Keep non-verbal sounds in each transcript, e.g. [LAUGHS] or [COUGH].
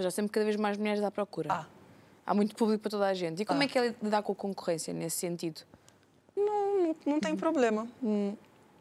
Mas há sempre cada vez mais mulheres à procura. Ah. Há muito público para toda a gente. E como ah. é que é lidar com a concorrência nesse sentido? Não, não, não tem hum. problema. Hum.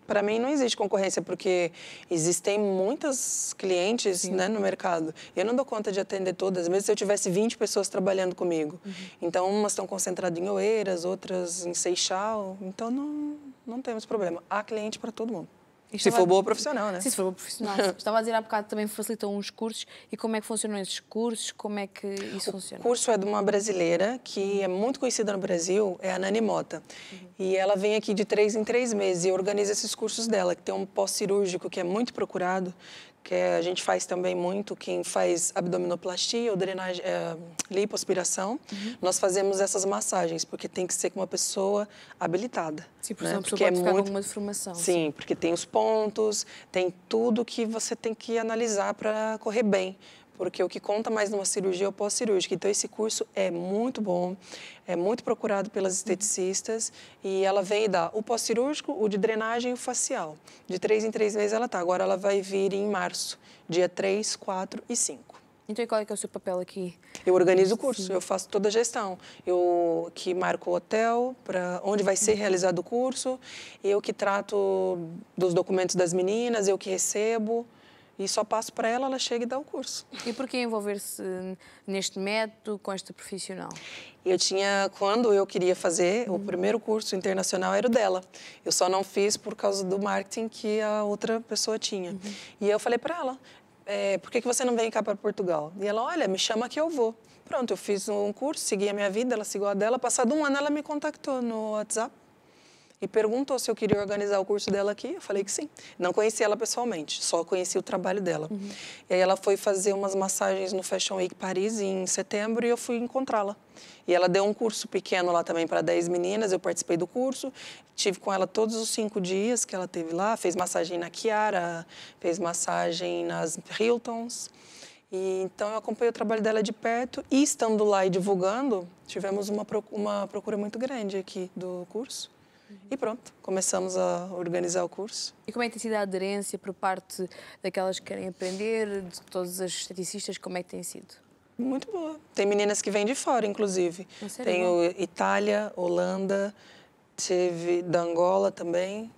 Para mim não existe concorrência, porque existem muitas clientes né, no mercado. Eu não dou conta de atender todas, mesmo se eu tivesse 20 pessoas trabalhando comigo. Uhum. Então, umas estão concentradas em Oeiras, outras em Seixal. Então, não, não temos problema. Há cliente para todo mundo. Estava né? se for boa profissional, né? Sim, se for boa profissional. Estava a dizer há bocado também facilitam uns cursos e como é que funcionam esses cursos? Como é que isso o funciona? O curso é de uma brasileira que é muito conhecida no Brasil, é a Nani Mota. Uhum. E ela vem aqui de três em três meses e organiza esses cursos dela, que tem um pós-cirúrgico que é muito procurado que a gente faz também muito, quem faz abdominoplastia ou drenagem, é, lipoaspiração, uhum. nós fazemos essas massagens, porque tem que ser com uma pessoa habilitada. Sim, por né? exemplo, porque é muito... alguma deformação. Sim, sim, porque tem os pontos, tem tudo que você tem que analisar para correr bem porque o que conta mais numa cirurgia é o pós-cirúrgico. Então, esse curso é muito bom, é muito procurado pelas esteticistas e ela vem dar o pós-cirúrgico, o de drenagem e o facial. De três em três meses ela tá. Agora ela vai vir em março, dia 3, 4 e 5. Então, e qual é, que é o seu papel aqui? Eu organizo o curso, Sim. eu faço toda a gestão. Eu que marco o hotel, para onde vai ser realizado o curso, eu que trato dos documentos das meninas, eu que recebo. E só passo para ela, ela chega e dá o curso. E por que envolver-se neste método, com este profissional? Eu tinha, quando eu queria fazer, uhum. o primeiro curso internacional era o dela. Eu só não fiz por causa do marketing que a outra pessoa tinha. Uhum. E eu falei para ela, é, por que, que você não vem cá para Portugal? E ela, olha, me chama que eu vou. Pronto, eu fiz um curso, segui a minha vida, ela seguiu a dela. Passado um ano, ela me contactou no WhatsApp e perguntou se eu queria organizar o curso dela aqui. Eu falei que sim. Não conheci ela pessoalmente, só conheci o trabalho dela. Uhum. E aí ela foi fazer umas massagens no Fashion Week Paris em setembro e eu fui encontrá-la. E ela deu um curso pequeno lá também para 10 meninas, eu participei do curso, tive com ela todos os cinco dias que ela teve lá, fez massagem na Chiara, fez massagem nas Hiltons. E, então eu acompanhei o trabalho dela de perto e estando lá e divulgando, tivemos uma, uma procura muito grande aqui do curso. E pronto, começamos a organizar o curso. E como é que tem sido a aderência por parte daquelas que querem aprender, de todas as esteticistas, como é que tem sido? Muito boa. Tem meninas que vêm de fora, inclusive. É tem Itália, Holanda, teve da Angola também.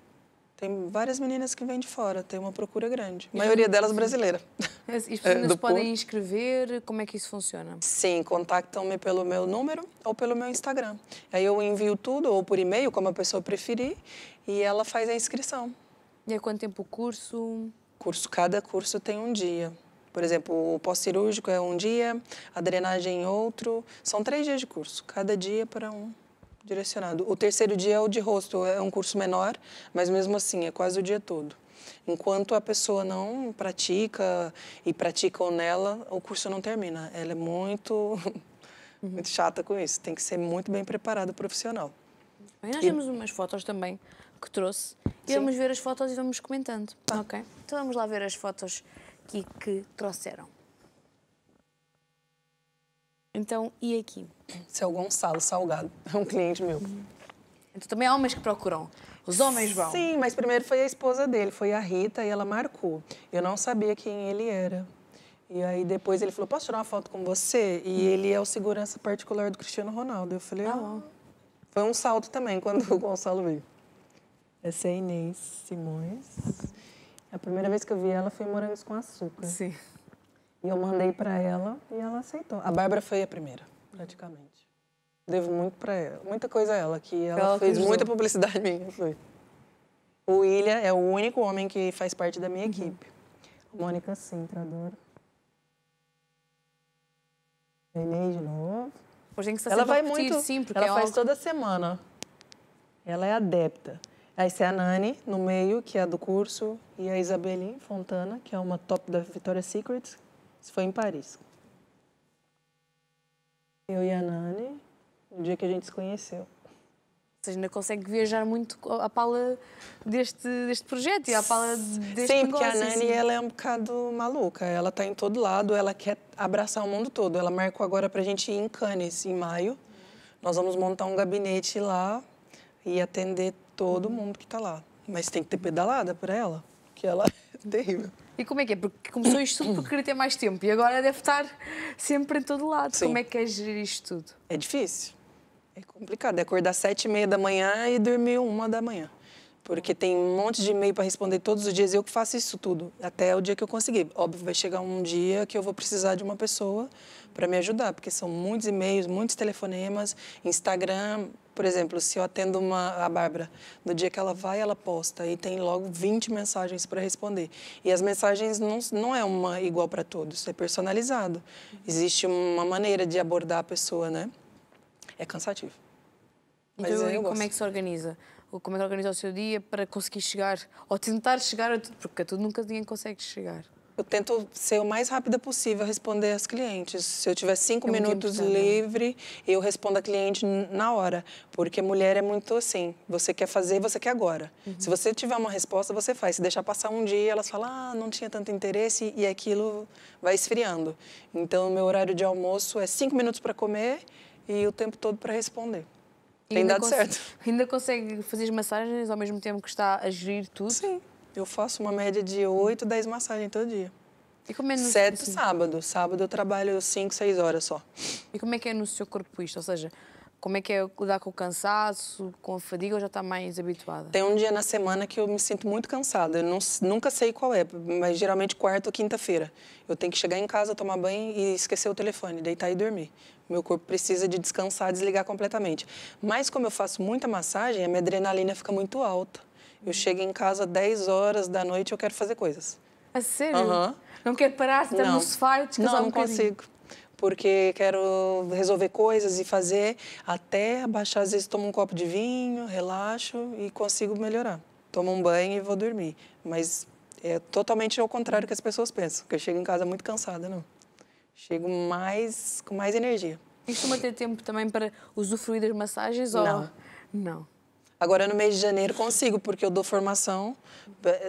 Tem várias meninas que vêm de fora, tem uma procura grande. A maioria delas brasileira. [LAUGHS] E as é, meninas é, podem inscrever? Como é que isso funciona? Sim, contactam-me pelo meu número ou pelo meu Instagram. Aí eu envio tudo, ou por e-mail, como a pessoa preferir, e ela faz a inscrição. E há é quanto tempo o curso? curso? Cada curso tem um dia. Por exemplo, o pós-cirúrgico é um dia, a drenagem outro. São três dias de curso, cada dia para um direcionado. O terceiro dia é o de rosto, é um curso menor, mas mesmo assim é quase o dia todo. Enquanto a pessoa não pratica e praticam nela, o curso não termina. Ela é muito, [LAUGHS] muito chata com isso. Tem que ser muito bem preparado profissional. Bem, nós e... temos umas fotos também que trouxe. E vamos ver as fotos e vamos comentando. Tá. Ok? Então vamos lá ver as fotos que, que trouxeram. Então, e aqui? Esse é o Gonçalo Salgado, é um cliente meu. Então também há homens que procuram. Os homens vão. Sim, mas primeiro foi a esposa dele, foi a Rita, e ela marcou. Eu não sabia quem ele era. E aí depois ele falou, posso tirar uma foto com você? E ele é o segurança particular do Cristiano Ronaldo. Eu falei, tá ah, ah. foi um salto também [LAUGHS] quando o Gonçalo veio. Essa é a Inês Simões. A primeira vez que eu vi ela foi em Morangos com Açúcar. Sim. E eu mandei para ela e ela aceitou. A Bárbara foi a primeira, praticamente. Devo muito para ela, muita coisa a ela, que ela, ela fez muita publicidade [LAUGHS] minha. Foi. O William é o único homem que faz parte da minha uhum. equipe. Uhum. Mônica Sintra, adoro. Venei de novo. Hoje tá ela vai muito, sim, porque ela é faz toda semana. Ela é adepta. você é a Nani, no meio, que é a do curso, e a Isabelin Fontana, que é uma top da Victoria's Secret, isso foi em Paris. Eu e a Nani, no dia que a gente se conheceu. Vocês ainda conseguem viajar muito à pala deste, deste projeto e à pala deste Sim, negócio. Sim, porque a Nani assim. ela é um bocado maluca. Ela está em todo lado, ela quer abraçar o mundo todo. Ela marcou agora para a gente ir em Cannes, em maio. Nós vamos montar um gabinete lá e atender todo mundo que está lá. Mas tem que ter pedalada para ela, porque ela [LAUGHS] é terrível. E como é que é? Porque começou isto tudo porque queria ter mais tempo e agora deve estar sempre em todo lado. Sim. Como é que é gerir isto tudo? É difícil. É complicado. É acordar sete e meia da manhã e dormir uma da manhã porque tem um monte de e-mail para responder todos os dias e eu que faço isso tudo, até o dia que eu conseguir. Óbvio, vai chegar um dia que eu vou precisar de uma pessoa para me ajudar, porque são muitos e-mails, muitos telefonemas, Instagram, por exemplo, se eu atendo uma, a Bárbara, no dia que ela vai, ela posta e tem logo 20 mensagens para responder. E as mensagens não, não é uma igual para todos, é personalizado. Existe uma maneira de abordar a pessoa, né? É cansativo. Então, Mas então, como é que se organiza? como é que organiza o seu dia para conseguir chegar, ou tentar chegar a tudo, porque a tudo nunca ninguém consegue chegar. Eu tento ser o mais rápida possível responder às clientes. Se eu tiver cinco é minutos né? livre, eu respondo a cliente na hora. Porque mulher é muito assim, você quer fazer, você quer agora. Uhum. Se você tiver uma resposta, você faz. Se deixar passar um dia, elas falam, ah, não tinha tanto interesse, e aquilo vai esfriando. Então, meu horário de almoço é cinco minutos para comer e o tempo todo para responder. Tem dado certo. [LAUGHS] Ainda consegue fazer as massagens ao mesmo tempo que está a gerir tudo? Sim. Eu faço uma média de 8, 10 massagens todo dia. E como é no... Exceto assim? sábado. Sábado eu trabalho 5, 6 horas só. E como é que é no seu corpo isto? Ou seja, como é que é lidar com o cansaço, com a fadiga ou já está mais habituada? Tem um dia na semana que eu me sinto muito cansada. Eu não, nunca sei qual é, mas geralmente quarta ou quinta-feira. Eu tenho que chegar em casa, tomar banho e esquecer o telefone, deitar e dormir. Meu corpo precisa de descansar, desligar completamente. Mas como eu faço muita massagem, a minha adrenalina fica muito alta. Eu chego em casa 10 horas da noite eu quero fazer coisas. A sério? Uhum. Não quero parar, estar tá no sofá, eu descansar Não, não consigo porque quero resolver coisas e fazer, até abaixar, às vezes tomo um copo de vinho, relaxo e consigo melhorar. Tomo um banho e vou dormir. Mas é totalmente ao contrário que as pessoas pensam, que eu chego em casa muito cansada, não. Chego mais com mais energia. Costuma ter tempo também para usufruir das massagens? Não. Ou... Não. Agora, no mês de janeiro, consigo, porque eu dou formação.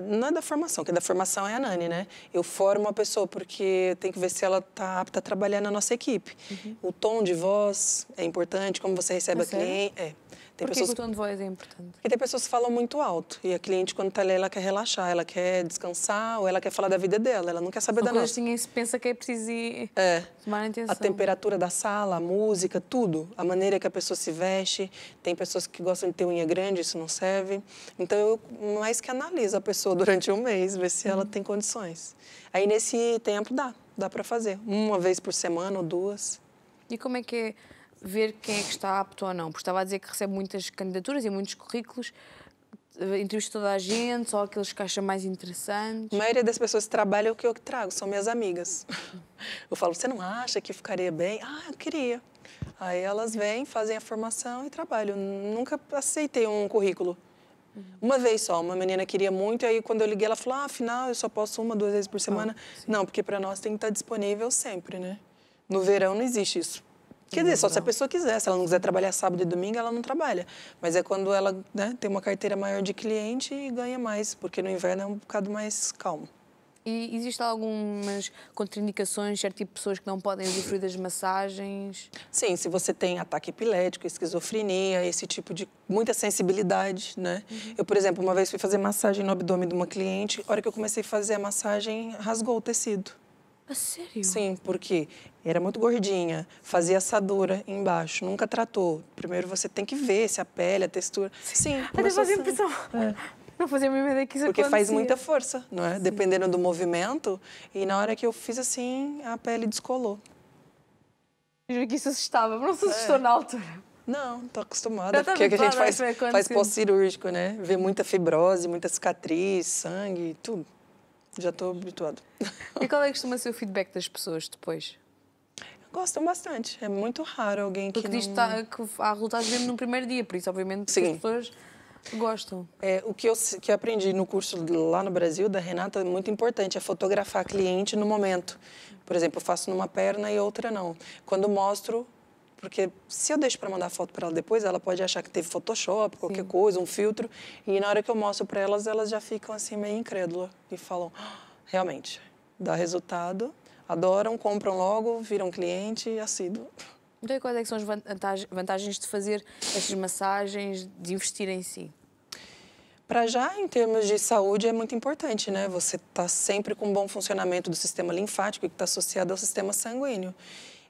Não é da formação, que da formação é a Nani, né? Eu formo a pessoa, porque tem que ver se ela está apta a trabalhar na nossa equipe. Uhum. O tom de voz é importante, como você recebe é a cliente. É. Tem Por que pessoas... escutando voz é importante? E tem pessoas que falam muito alto e a cliente, quando está ali, ela quer relaxar, ela quer descansar ou ela quer falar da vida dela, ela não quer saber da nossa. Assim, se pensa que é preciso ir... é. tomar atenção. A temperatura da sala, a música, tudo. A maneira que a pessoa se veste. Tem pessoas que gostam de ter unha grande, isso não serve. Então, eu mais que analiso a pessoa [LAUGHS] durante um mês, ver se hum. ela uhum. tem condições. Aí, nesse tempo, dá. Dá para fazer. Uma vez por semana ou duas. E como é que é? ver quem é que está apto ou não, porque estava a dizer que recebe muitas candidaturas e muitos currículos, eh, entrevisto toda a gente, só aqueles que acham mais interessantes. A maioria das pessoas que trabalham, é o que eu trago são minhas amigas. [LAUGHS] Eu falo, você não acha que ficaria bem? Ah, eu queria. Aí elas vêm, fazem a formação e trabalham. Nunca aceitei um currículo. Uma vez só, uma menina queria muito, e aí quando eu liguei, ela falou: ah, afinal, eu só posso uma, duas vezes por ah, semana. Ah, não, porque para nós tem que estar disponível sempre, né? No verão não existe isso. Quer dizer, só se a pessoa quiser. Se ela não quiser trabalhar sábado e domingo, ela não trabalha. Mas é quando ela né, tem uma carteira maior de cliente e ganha mais, porque no inverno é um bocado mais calmo. E existem algumas contraindicações, certo tipo de pessoas que não podem usufruir das massagens? Sim, se você tem ataque epilético, esquizofrenia, esse tipo de muita sensibilidade, né? Uhum. Eu, por exemplo, uma vez fui fazer massagem no abdômen de uma cliente, a hora que eu comecei a fazer a massagem, rasgou o tecido. A é sério? Sim, porque era muito gordinha, fazia assadura embaixo, nunca tratou. Primeiro você tem que ver se a pele, a textura. Sim. Sim Até fazia impressão. É. Não fazia a ideia que isso Porque acontecia. faz muita força, não é? Sim. Dependendo do movimento. E na hora que eu fiz assim, a pele descolou. Eu juro que isso assustava, mas não se é. assustou é. na altura. Não, tô acostumada, eu porque é que a gente faz, faz pós-cirúrgico, né? Vê muita fibrose, muita cicatriz, sangue, tudo já estou habituado. E qual é que costuma ser o feedback das pessoas depois? Gostam bastante. É muito raro alguém Porque que. Porque não... diz que tá, há resultados mesmo no primeiro dia, por isso, obviamente, Sim. as pessoas gostam. É, o que eu que aprendi no curso lá no Brasil, da Renata, é muito importante, é fotografar cliente no momento. Por exemplo, eu faço numa perna e outra não. Quando mostro, porque se eu deixo para mandar foto para ela depois, ela pode achar que teve Photoshop, qualquer Sim. coisa, um filtro. E na hora que eu mostro para elas, elas já ficam assim meio incrédulas e falam: ah, realmente, dá resultado, adoram, compram logo, viram cliente e assíduo. Então, e quais é são as vantagens de fazer essas massagens, de investir em si? Para já, em termos de saúde, é muito importante, né? Você está sempre com um bom funcionamento do sistema linfático que está associado ao sistema sanguíneo.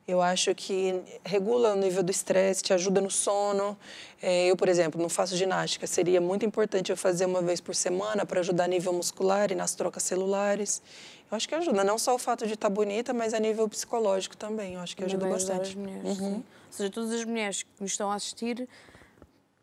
Eu acho que regula o nível do estresse, te ajuda no sono. É, eu, por exemplo, não faço ginástica. Seria muito importante eu fazer uma vez por semana para ajudar a nível muscular e nas trocas celulares. Eu acho que ajuda, não só o fato de estar tá bonita, mas a nível psicológico também. Eu acho que ajuda bastante. As mulheres, uhum. Ou seja, todas as mulheres que me estão a assistir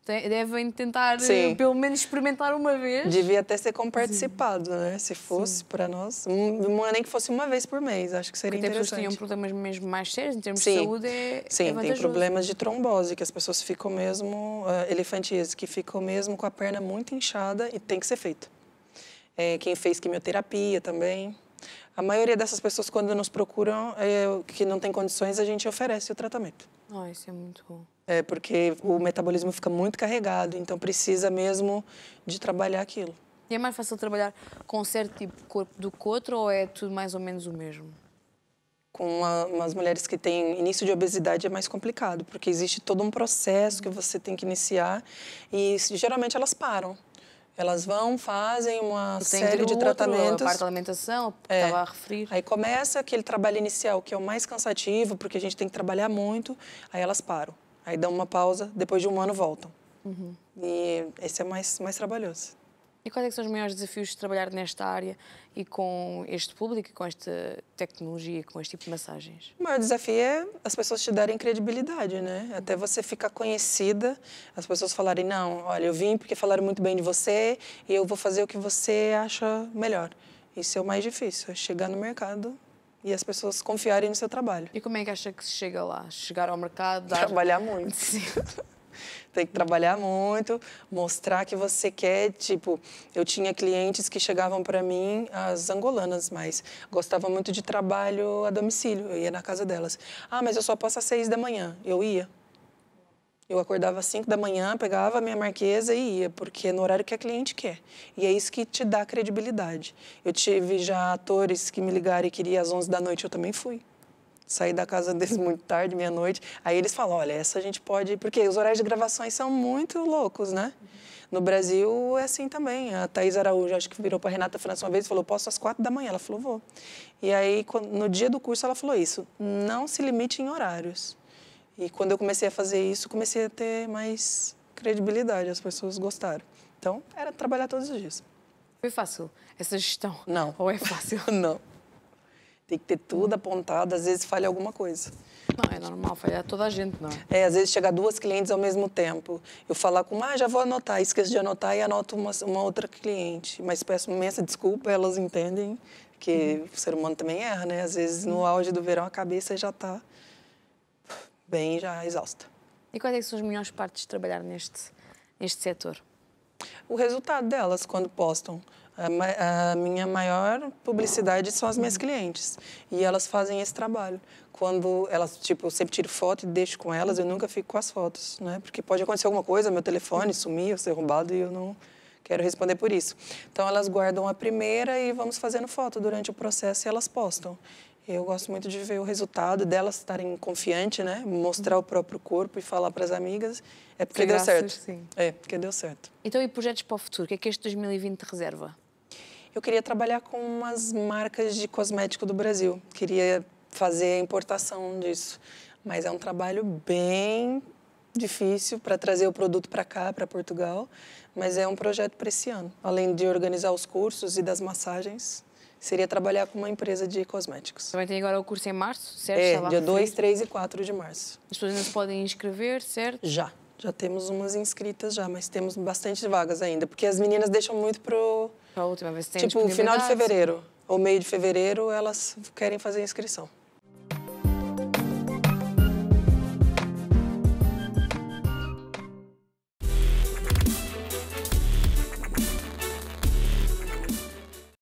devem tentar eh, Sim. pelo menos experimentar uma vez. Devia até ser comparticipado, né? Se fosse para nós, nem que fosse uma vez por mês, acho que seria Porque interessante. Porque pessoas tinham problemas mesmo mais sérios em termos Sim. de saúde. É, é Sim, é tem problemas de trombose, que as pessoas ficam mesmo, uh, que ficam mesmo com a perna muito inchada e tem que ser feito. É, quem fez quimioterapia também, a maioria dessas pessoas, quando nos procuram, é, que não tem condições, a gente oferece o tratamento. Ah, isso é muito bom. É, porque o metabolismo fica muito carregado, então precisa mesmo de trabalhar aquilo. E é mais fácil trabalhar com certo tipo de corpo do que outro ou é tudo mais ou menos o mesmo? Com uma, umas mulheres que têm início de obesidade é mais complicado, porque existe todo um processo que você tem que iniciar e geralmente elas param. Elas vão, fazem uma série de tratamentos. É. A alimentação, é. a referir. Aí começa aquele trabalho inicial, que é o mais cansativo, porque a gente tem que trabalhar muito. Aí elas param. Aí dão uma pausa, depois de um ano voltam. Uhum. E esse é mais, mais trabalhoso. E quais é são os maiores desafios de trabalhar nesta área e com este público, com esta tecnologia, com este tipo de massagens? O maior desafio é as pessoas te darem credibilidade, né? Até você ficar conhecida, as pessoas falarem, não, olha, eu vim porque falaram muito bem de você e eu vou fazer o que você acha melhor. Isso é o mais difícil, é chegar no mercado e as pessoas confiarem no seu trabalho. E como é que acha que se chega lá? Chegar ao mercado? Dar... Trabalhar muito. [LAUGHS] Sim. Tem que trabalhar muito, mostrar que você quer, tipo, eu tinha clientes que chegavam para mim, as angolanas mas gostavam muito de trabalho a domicílio, eu ia na casa delas. Ah, mas eu só posso às seis da manhã. Eu ia. Eu acordava às cinco da manhã, pegava a minha marquesa e ia, porque é no horário que a cliente quer. E é isso que te dá credibilidade. Eu tive já atores que me ligaram e queriam às onze da noite, eu também fui sair da casa [LAUGHS] deles muito tarde, meia-noite. Aí eles falam: olha, essa a gente pode. Porque os horários de gravações são muito loucos, né? No Brasil é assim também. A Thaís Araújo, acho que virou para Renata França uma vez falou: posso às quatro da manhã? Ela falou: vou. E aí, no dia do curso, ela falou isso: não se limite em horários. E quando eu comecei a fazer isso, comecei a ter mais credibilidade, as pessoas gostaram. Então, era trabalhar todos os dias. Foi fácil essa gestão? Não. Ou é fácil? [LAUGHS] não. Tem que ter tudo apontado, às vezes falha alguma coisa. Não, é normal, falha toda a gente, não é? às vezes chega duas clientes ao mesmo tempo. Eu falar com uma, ah, já vou anotar, esqueço de anotar e anoto uma, uma outra cliente. Mas peço imensa desculpa, elas entendem que hum. o ser humano também erra, né? Às vezes no auge do verão a cabeça já está bem, já exausta. E quais é são as melhores partes de trabalhar neste, neste setor? O resultado delas quando postam. A, minha maior publicidade são as minhas clientes e elas fazem esse trabalho. Quando elas, tipo, eu sempre tiro foto e deixo com elas, eu nunca fico com as fotos, né? Porque pode acontecer alguma coisa, meu telefone sumir, ser roubado e eu não quero responder por isso. Então elas guardam a primeira e vamos fazendo foto durante o processo e elas postam. Eu gosto muito de ver o resultado delas estarem confiante, né? Mostrar o próprio corpo e falar para as amigas. É porque deu certo. Sim. É, porque deu certo. Então, e projetos para o futuro? O que é que este 2020 reserva? eu queria trabalhar com umas marcas de cosmético do Brasil. Queria fazer a importação disso. Mas é um trabalho bem difícil para trazer o produto para cá, para Portugal, mas é um projeto para esse ano. Além de organizar os cursos e das massagens, seria trabalhar com uma empresa de cosméticos. Também tem agora o curso em março, certo? É, dia 2, 3 e 4 de março. As pessoas ainda podem inscrever, certo? Já. Já temos umas inscritas já, mas temos bastante vagas ainda, porque as meninas deixam muito pro a última vez tem Tipo, final de fevereiro ou meio de fevereiro, elas querem fazer a inscrição.